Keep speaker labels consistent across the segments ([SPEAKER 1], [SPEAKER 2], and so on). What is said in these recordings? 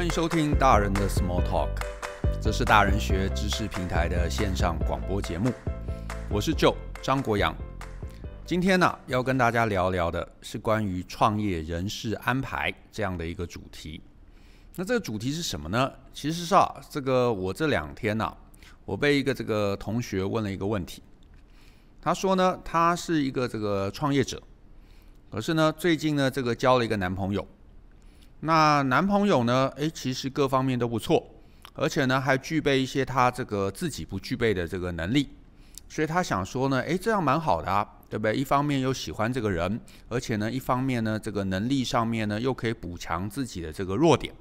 [SPEAKER 1] 欢迎收听《大人的 Small Talk》，这是大人学知识平台的线上广播节目。我是 Joe 张国阳，今天呢要跟大家聊聊的是关于创业人事安排这样的一个主题。那这个主题是什么呢？其实是啊，这个我这两天呢，我被一个这个同学问了一个问题。他说呢，他是一个这个创业者，可是呢，最近呢，这个交了一个男朋友。那男朋友呢？诶，其实各方面都不错，而且呢还具备一些他这个自己不具备的这个能力，所以他想说呢，诶，这样蛮好的，啊，对不对？一方面又喜欢这个人，而且呢一方面呢这个能力上面呢又可以补强自己的这个弱点。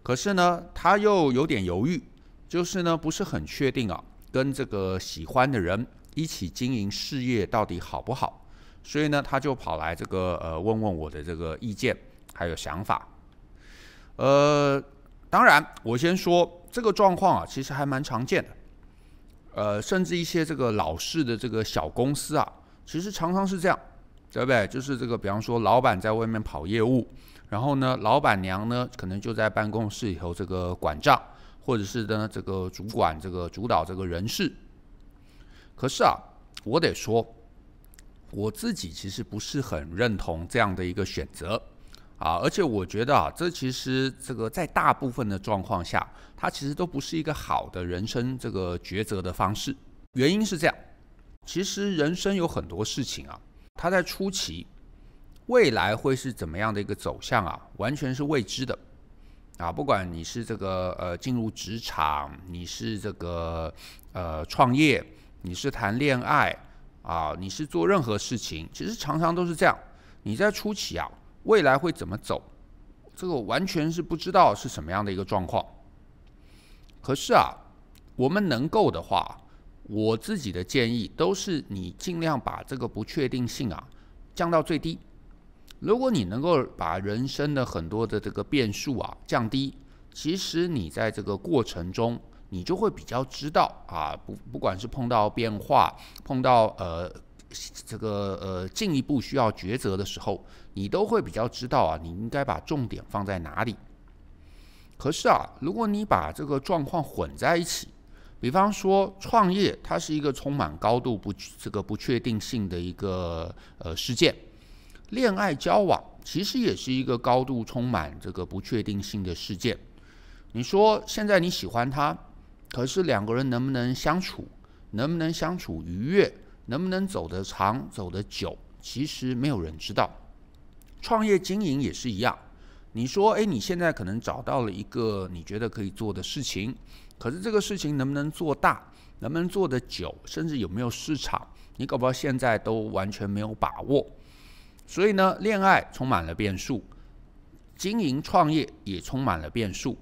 [SPEAKER 1] 可是呢他又有点犹豫，就是呢不是很确定啊，跟这个喜欢的人一起经营事业到底好不好？所以呢他就跑来这个呃问问我的这个意见。还有想法，呃，当然，我先说这个状况啊，其实还蛮常见的，呃，甚至一些这个老式的这个小公司啊，其实常常是这样，对不对？就是这个，比方说，老板在外面跑业务，然后呢，老板娘呢，可能就在办公室里头这个管账，或者是呢，这个主管这个主导这个人事。可是啊，我得说，我自己其实不是很认同这样的一个选择。啊，而且我觉得啊，这其实这个在大部分的状况下，它其实都不是一个好的人生这个抉择的方式。原因是这样，其实人生有很多事情啊，它在初期，未来会是怎么样的一个走向啊，完全是未知的。啊，不管你是这个呃进入职场，你是这个呃创业，你是谈恋爱啊，你是做任何事情，其实常常都是这样。你在初期啊。未来会怎么走？这个完全是不知道是什么样的一个状况。可是啊，我们能够的话，我自己的建议都是你尽量把这个不确定性啊降到最低。如果你能够把人生的很多的这个变数啊降低，其实你在这个过程中，你就会比较知道啊，不不管是碰到变化，碰到呃。这个呃，进一步需要抉择的时候，你都会比较知道啊，你应该把重点放在哪里。可是啊，如果你把这个状况混在一起，比方说创业，它是一个充满高度不这个不确定性的一个呃事件；恋爱交往其实也是一个高度充满这个不确定性的事件。你说现在你喜欢他，可是两个人能不能相处？能不能相处愉悦？能不能走得长、走得久，其实没有人知道。创业经营也是一样。你说，哎，你现在可能找到了一个你觉得可以做的事情，可是这个事情能不能做大，能不能做得久，甚至有没有市场，你搞不好现在都完全没有把握。所以呢，恋爱充满了变数，经营创业也充满了变数。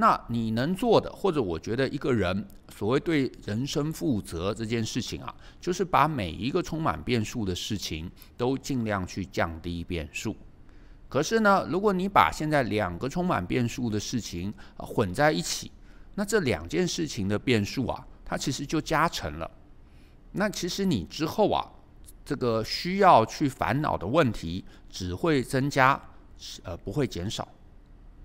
[SPEAKER 1] 那你能做的，或者我觉得一个人所谓对人生负责这件事情啊，就是把每一个充满变数的事情都尽量去降低变数。可是呢，如果你把现在两个充满变数的事情混在一起，那这两件事情的变数啊，它其实就加成了。那其实你之后啊，这个需要去烦恼的问题只会增加，呃，不会减少。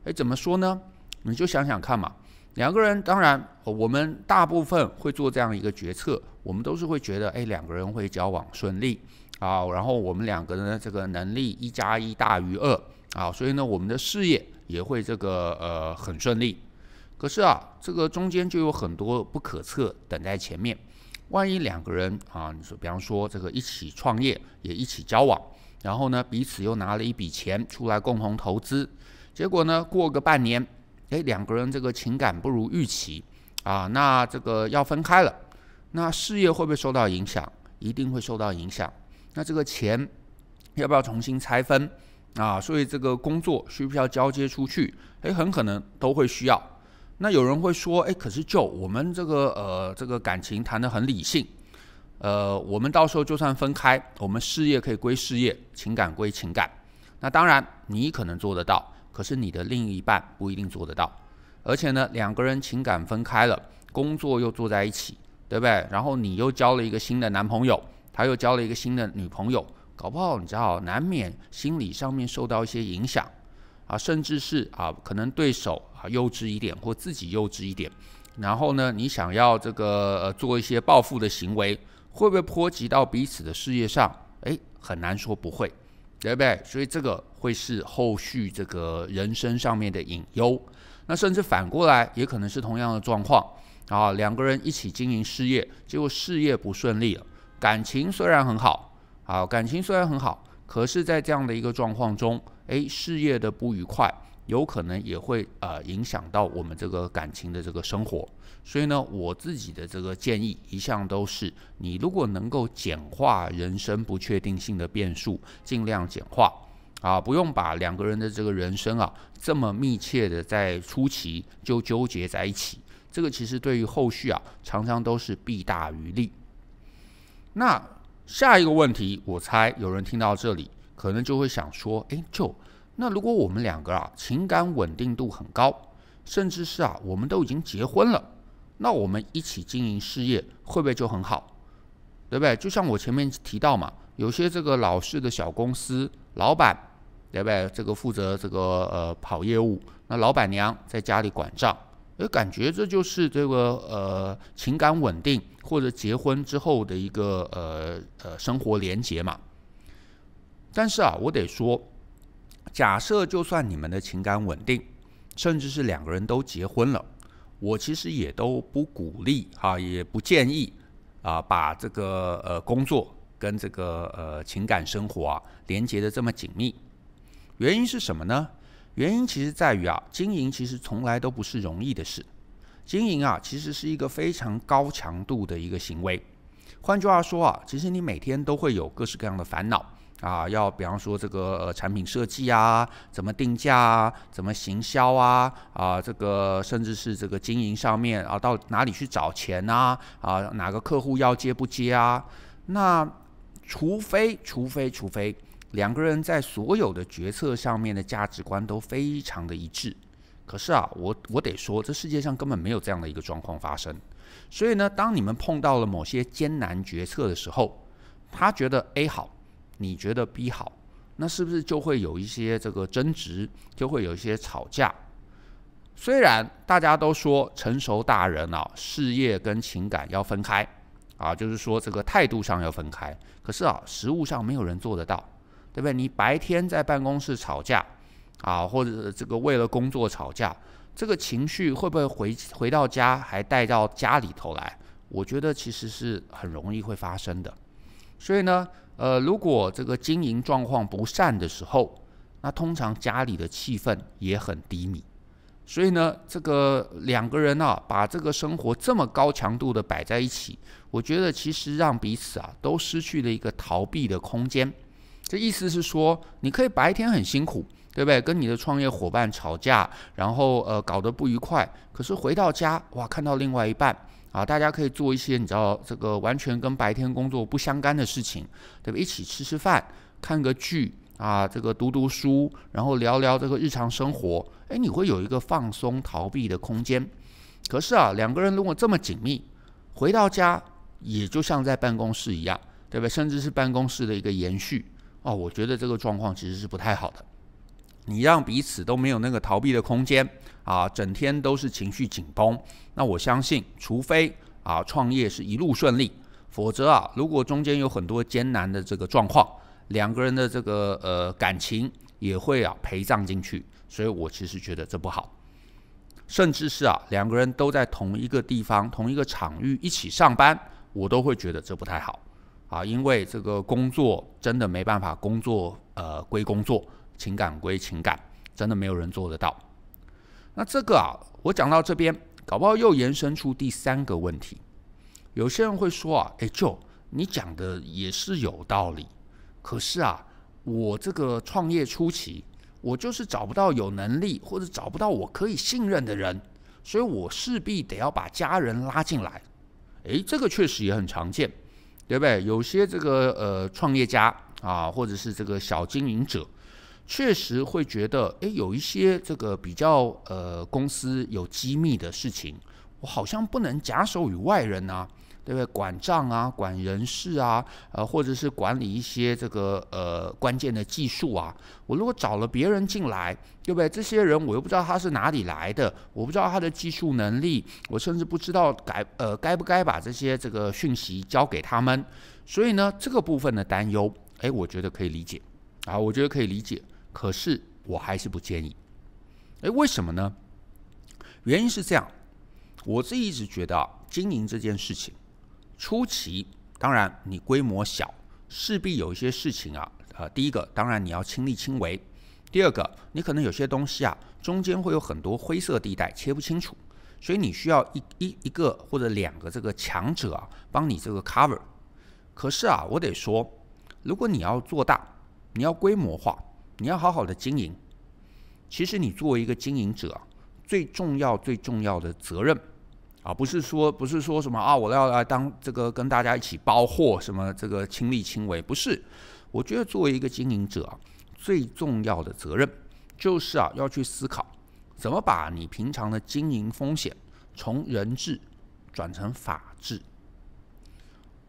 [SPEAKER 1] 哎，怎么说呢？你就想想看嘛，两个人当然，我们大部分会做这样一个决策，我们都是会觉得，哎，两个人会交往顺利啊，然后我们两个人的这个能力一加一大于二啊，所以呢，我们的事业也会这个呃很顺利。可是啊，这个中间就有很多不可测等在前面，万一两个人啊，你说比方说这个一起创业，也一起交往，然后呢彼此又拿了一笔钱出来共同投资，结果呢过个半年。哎，两个人这个情感不如预期啊，那这个要分开了，那事业会不会受到影响？一定会受到影响。那这个钱要不要重新拆分啊？所以这个工作需不需要交接出去？哎，很可能都会需要。那有人会说，哎，可是就我们这个呃这个感情谈得很理性，呃，我们到时候就算分开，我们事业可以归事业，情感归情感。那当然，你可能做得到。可是你的另一半不一定做得到，而且呢，两个人情感分开了，工作又坐在一起，对不对？然后你又交了一个新的男朋友，他又交了一个新的女朋友，搞不好你知道，难免心理上面受到一些影响啊，甚至是啊，可能对手啊幼稚一点，或自己幼稚一点，然后呢，你想要这个做一些报复的行为，会不会波及到彼此的事业上？哎，很难说不会。对不对？所以这个会是后续这个人生上面的隐忧，那甚至反过来也可能是同样的状况啊，两个人一起经营事业，结果事业不顺利了，感情虽然很好，啊，感情虽然很好，可是，在这样的一个状况中，哎，事业的不愉快。有可能也会呃影响到我们这个感情的这个生活，所以呢，我自己的这个建议一向都是，你如果能够简化人生不确定性的变数，尽量简化啊，不用把两个人的这个人生啊这么密切的在初期就纠结在一起，这个其实对于后续啊常常都是弊大于利。那下一个问题，我猜有人听到这里，可能就会想说，哎，就。那如果我们两个啊情感稳定度很高，甚至是啊我们都已经结婚了，那我们一起经营事业会不会就很好，对不对？就像我前面提到嘛，有些这个老式的小公司，老板对不对？这个负责这个呃跑业务，那老板娘在家里管账，诶，感觉这就是这个呃情感稳定或者结婚之后的一个呃呃生活连结嘛。但是啊，我得说。假设就算你们的情感稳定，甚至是两个人都结婚了，我其实也都不鼓励哈，也不建议啊，把这个呃工作跟这个呃情感生活啊连接的这么紧密，原因是什么呢？原因其实在于啊，经营其实从来都不是容易的事，经营啊其实是一个非常高强度的一个行为，换句话说啊，其实你每天都会有各式各样的烦恼。啊，要比方说这个产品设计啊，怎么定价啊，怎么行销啊，啊，这个甚至是这个经营上面啊，到哪里去找钱啊，啊，哪个客户要接不接啊？那除非除非除非两个人在所有的决策上面的价值观都非常的一致，可是啊，我我得说，这世界上根本没有这样的一个状况发生。所以呢，当你们碰到了某些艰难决策的时候，他觉得 A 好。你觉得 B 好，那是不是就会有一些这个争执，就会有一些吵架？虽然大家都说成熟大人啊，事业跟情感要分开啊，就是说这个态度上要分开，可是啊，实物上没有人做得到，对不对？你白天在办公室吵架啊，或者这个为了工作吵架，这个情绪会不会回回到家还带到家里头来？我觉得其实是很容易会发生的，所以呢。呃，如果这个经营状况不善的时候，那通常家里的气氛也很低迷。所以呢，这个两个人啊，把这个生活这么高强度的摆在一起，我觉得其实让彼此啊都失去了一个逃避的空间。这意思是说，你可以白天很辛苦，对不对？跟你的创业伙伴吵架，然后呃搞得不愉快，可是回到家哇，看到另外一半。啊，大家可以做一些你知道这个完全跟白天工作不相干的事情，对吧？一起吃吃饭，看个剧啊，这个读读书，然后聊聊这个日常生活，哎，你会有一个放松逃避的空间。可是啊，两个人如果这么紧密，回到家也就像在办公室一样，对吧？甚至是办公室的一个延续啊，我觉得这个状况其实是不太好的。你让彼此都没有那个逃避的空间啊，整天都是情绪紧绷。那我相信，除非啊创业是一路顺利，否则啊如果中间有很多艰难的这个状况，两个人的这个呃感情也会啊陪葬进去。所以我其实觉得这不好，甚至是啊两个人都在同一个地方、同一个场域一起上班，我都会觉得这不太好啊，因为这个工作真的没办法工作呃归工作。情感归情感，真的没有人做得到。那这个啊，我讲到这边，搞不好又延伸出第三个问题。有些人会说啊，哎，Joe，你讲的也是有道理。可是啊，我这个创业初期，我就是找不到有能力，或者找不到我可以信任的人，所以我势必得要把家人拉进来。哎，这个确实也很常见，对不对？有些这个呃，创业家啊，或者是这个小经营者。确实会觉得，诶，有一些这个比较呃公司有机密的事情，我好像不能假手于外人呐，对不对？管账啊，管人事啊，呃，或者是管理一些这个呃关键的技术啊，我如果找了别人进来，对不对？这些人我又不知道他是哪里来的，我不知道他的技术能力，我甚至不知道该呃该不该把这些这个讯息交给他们。所以呢，这个部分的担忧，诶，我觉得可以理解，啊，我觉得可以理解。可是我还是不建议。哎，为什么呢？原因是这样，我是一直觉得啊，经营这件事情初期，当然你规模小，势必有一些事情啊，呃，第一个当然你要亲力亲为，第二个你可能有些东西啊，中间会有很多灰色地带，切不清楚，所以你需要一一一个或者两个这个强者啊，帮你这个 cover。可是啊，我得说，如果你要做大，你要规模化。你要好好的经营。其实，你作为一个经营者，最重要、最重要的责任啊，不是说不是说什么啊，我要来当这个跟大家一起包货什么，这个亲力亲为，不是。我觉得，作为一个经营者，最重要的责任就是啊，要去思考怎么把你平常的经营风险从人治转成法治。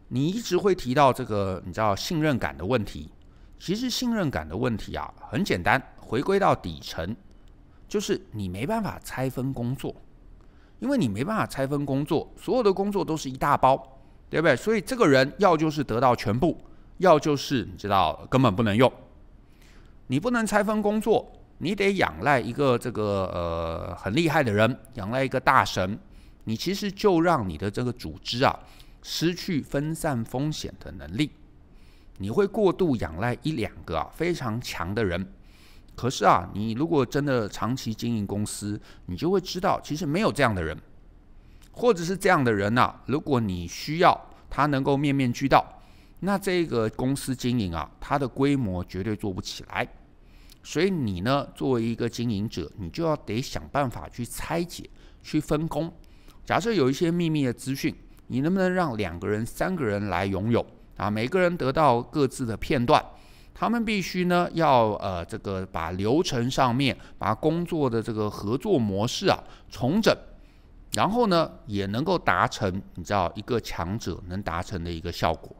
[SPEAKER 1] 你一直会提到这个，你知道信任感的问题。其实信任感的问题啊，很简单，回归到底层，就是你没办法拆分工作，因为你没办法拆分工作，所有的工作都是一大包，对不对？所以这个人要就是得到全部，要就是你知道根本不能用，你不能拆分工作，你得仰赖一个这个呃很厉害的人，仰赖一个大神，你其实就让你的这个组织啊失去分散风险的能力。你会过度仰赖一两个啊非常强的人，可是啊，你如果真的长期经营公司，你就会知道，其实没有这样的人，或者是这样的人呐。如果你需要他能够面面俱到，那这个公司经营啊，它的规模绝对做不起来。所以你呢，作为一个经营者，你就要得想办法去拆解、去分工。假设有一些秘密的资讯，你能不能让两个人、三个人来拥有？啊，每个人得到各自的片段，他们必须呢要呃这个把流程上面，把工作的这个合作模式啊重整，然后呢也能够达成你知道一个强者能达成的一个效果。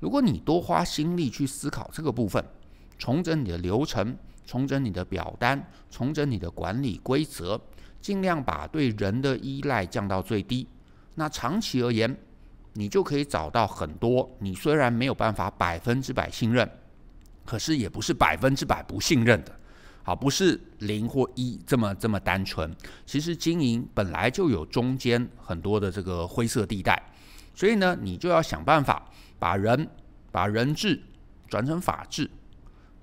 [SPEAKER 1] 如果你多花心力去思考这个部分，重整你的流程，重整你的表单，重整你的管理规则，尽量把对人的依赖降到最低，那长期而言。你就可以找到很多，你虽然没有办法百分之百信任，可是也不是百分之百不信任的，好，不是零或一这么这么单纯。其实经营本来就有中间很多的这个灰色地带，所以呢，你就要想办法把人把人质转成法治。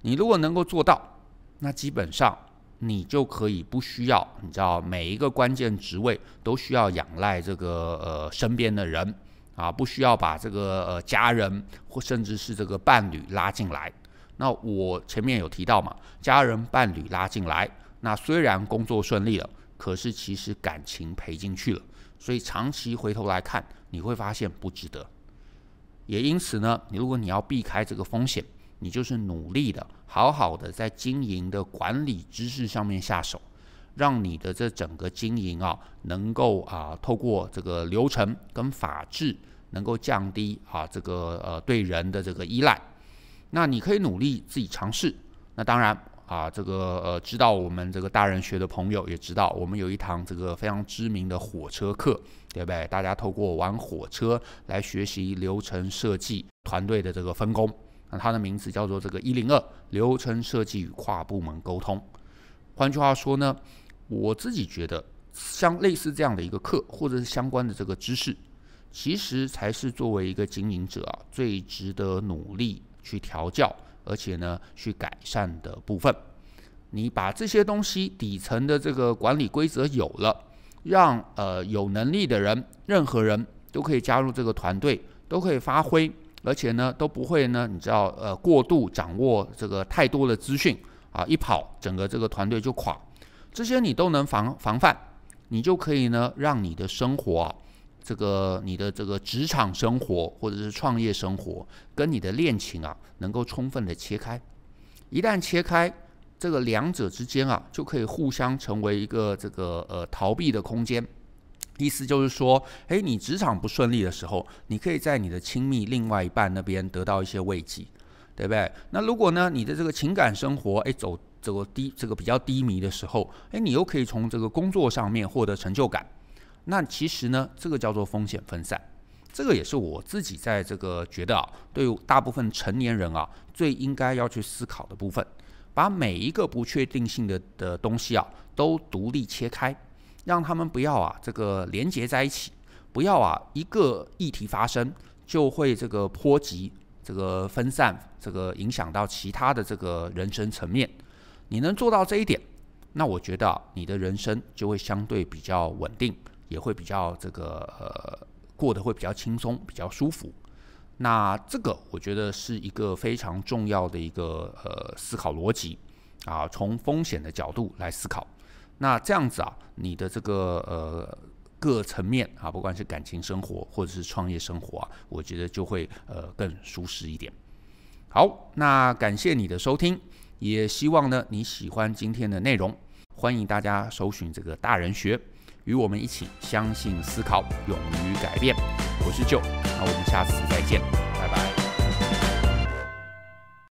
[SPEAKER 1] 你如果能够做到，那基本上你就可以不需要，你知道每一个关键职位都需要仰赖这个呃身边的人。啊，不需要把这个呃家人或甚至是这个伴侣拉进来。那我前面有提到嘛，家人、伴侣拉进来，那虽然工作顺利了，可是其实感情赔进去了。所以长期回头来看，你会发现不值得。也因此呢，你如果你要避开这个风险，你就是努力的，好好的在经营的管理知识上面下手。让你的这整个经营啊，能够啊透过这个流程跟法制，能够降低啊这个呃对人的这个依赖。那你可以努力自己尝试。那当然啊，这个呃知道我们这个大人学的朋友也知道，我们有一堂这个非常知名的火车课，对不对？大家透过玩火车来学习流程设计、团队的这个分工。那它的名字叫做这个一零二流程设计与跨部门沟通。换句话说呢？我自己觉得，像类似这样的一个课，或者是相关的这个知识，其实才是作为一个经营者啊，最值得努力去调教，而且呢，去改善的部分。你把这些东西底层的这个管理规则有了，让呃有能力的人，任何人都可以加入这个团队，都可以发挥，而且呢，都不会呢，你知道呃过度掌握这个太多的资讯啊，一跑整个这个团队就垮。这些你都能防防范，你就可以呢，让你的生活，这个你的这个职场生活或者是创业生活，跟你的恋情啊，能够充分的切开。一旦切开，这个两者之间啊，就可以互相成为一个这个呃逃避的空间。意思就是说，诶，你职场不顺利的时候，你可以在你的亲密另外一半那边得到一些慰藉，对不对？那如果呢，你的这个情感生活诶，走。这个低，这个比较低迷的时候，哎，你又可以从这个工作上面获得成就感。那其实呢，这个叫做风险分散。这个也是我自己在这个觉得啊，对大部分成年人啊，最应该要去思考的部分。把每一个不确定性的的东西啊，都独立切开，让他们不要啊，这个连接在一起，不要啊，一个议题发生就会这个波及，这个分散，这个影响到其他的这个人生层面。你能做到这一点，那我觉得你的人生就会相对比较稳定，也会比较这个呃过得会比较轻松，比较舒服。那这个我觉得是一个非常重要的一个呃思考逻辑啊，从风险的角度来思考。那这样子啊，你的这个呃各层面啊，不管是感情生活或者是创业生活啊，我觉得就会呃更舒适一点。好，那感谢你的收听。也希望呢你喜欢今天的内容，欢迎大家搜寻这个“大人学”，与我们一起相信、思考、勇于改变。我是舅，那我们下次再见。